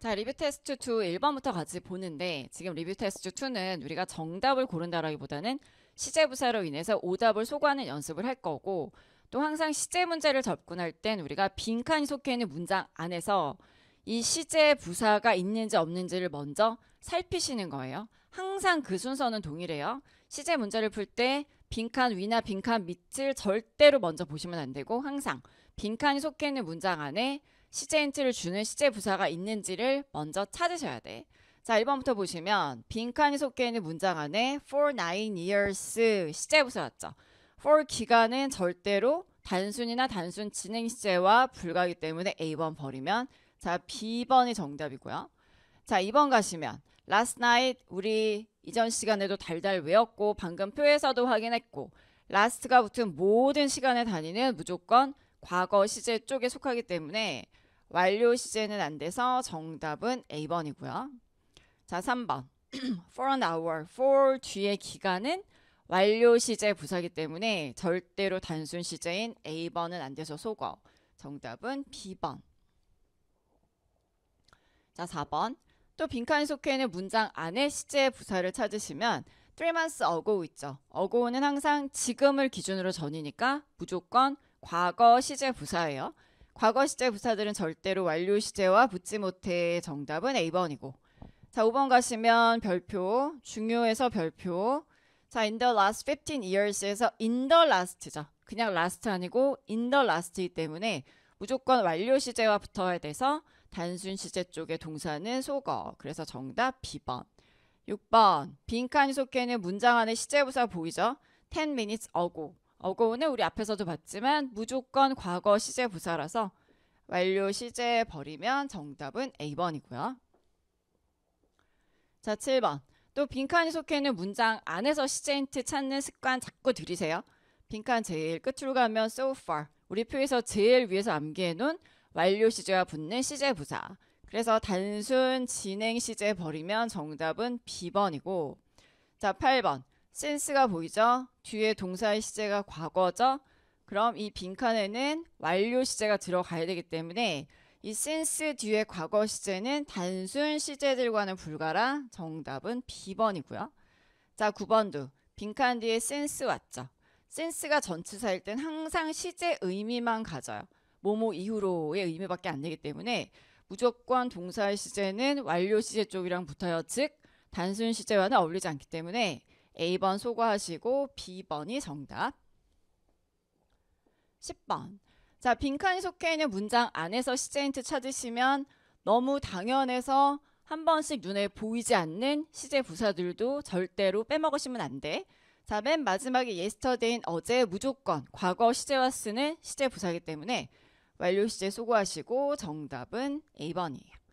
자, 리뷰 테스트 2 1번부터 같이 보는데 지금 리뷰 테스트 2는 우리가 정답을 고른다라기보다는 시제 부사로 인해서 오답을 소구하는 연습을 할 거고 또 항상 시제 문제를 접근할 땐 우리가 빈칸이 속해 있는 문장 안에서 이 시제 부사가 있는지 없는지를 먼저 살피시는 거예요. 항상 그 순서는 동일해요. 시제 문제를 풀 때 빈칸 위나 빈칸 밑을 절대로 먼저 보시면 안 되고 항상 빈칸이 속해 있는 문장 안에 시제 힌트를 주는 시제 부사가 있는지를 먼저 찾으셔야 돼. 자, 1번부터 보시면 빈칸이 속해 있는 문장 안에 for nine years 시제 부사였죠. for 기간은 절대로 단순이나 단순 진행 시제와 불가하기 때문에 A번 버리면 자, B번이 정답이고요. 자, 2번 가시면 last night 우리 이전 시간에도 달달 외웠고 방금 표에서도 확인했고 last가 붙은 모든 시간에 다니는 무조건 과거 시제 쪽에 속하기 때문에 완료 시제는 안 돼서 정답은 A번이고요. 자, 3번. for an hour. for 뒤에 기간은 완료 시제 부사기 때문에 절대로 단순 시제인 A번은 안 돼서 속어. 정답은 B번. 자, 4번. 또 빈칸 속해 있는 문장 안에 시제 부사를 찾으시면 3 months ago 있죠. 어고는 항상 지금을 기준으로 전이니까 무조건 과거 시제 부사예요. 과거 시제 부사들은 절대로 완료 시제와 붙지 못해 정답은 A번이고 자 5번 가시면 별표 중요해서 별표 자 in the last 15 years에서 in the last죠. 그냥 last 아니고 in the last이기 때문에 무조건 완료 시제와 붙어야 돼서 단순 시제 쪽에 동사는 속어. 그래서 정답 B번. 6번. 빈칸이 속해 있는 문장 안에 시제 부사 보이죠? 10 minutes ago. 어고는 우리 앞에서도 봤지만 무조건 과거 시제 부사라서 완료 시제 버리면 정답은 A번이고요. 자, 7번. 또 빈칸이 속해 있는 문장 안에서 시제 힌트 찾는 습관 자꾸 들이세요. 빈칸 제일 끝으로 가면 so far. 우리 표에서 제일 위에서 암기해 놓은 완료 시제와 붙는 시제 부사. 그래서 단순 진행 시제 버리면 정답은 B번이고 자, 8번. 센스가 보이죠? 뒤에 동사의 시제가 과거죠? 그럼 이 빈칸에는 완료 시제가 들어가야 되기 때문에 이 센스 뒤에 과거 시제는 단순 시제들과는 불가라 정답은 B번이고요. 자 9번도 빈칸 뒤에 센스 왔죠. 센스가 전치사일 땐 항상 시제 의미만 가져요. 모모 이후로의 의미밖에 안 되기 때문에 무조건 동사의 시제는 완료 시제 쪽이랑 붙어요. 즉 단순 시제와는 어울리지 않기 때문에 A번 소거하시고 B번이 정답. 10번. 자, 빈칸이 속해 있는 문장 안에서 시제인트 찾으시면 너무 당연해서 한 번씩 눈에 보이지 않는 시제 부사들도 절대로 빼먹으시면 안 돼. 자, 맨 마지막에 yesterday인 어제 무조건 과거 시제와 쓰는 시제 부사이기 때문에 완료 시제 소거하시고 정답은 A번이에요.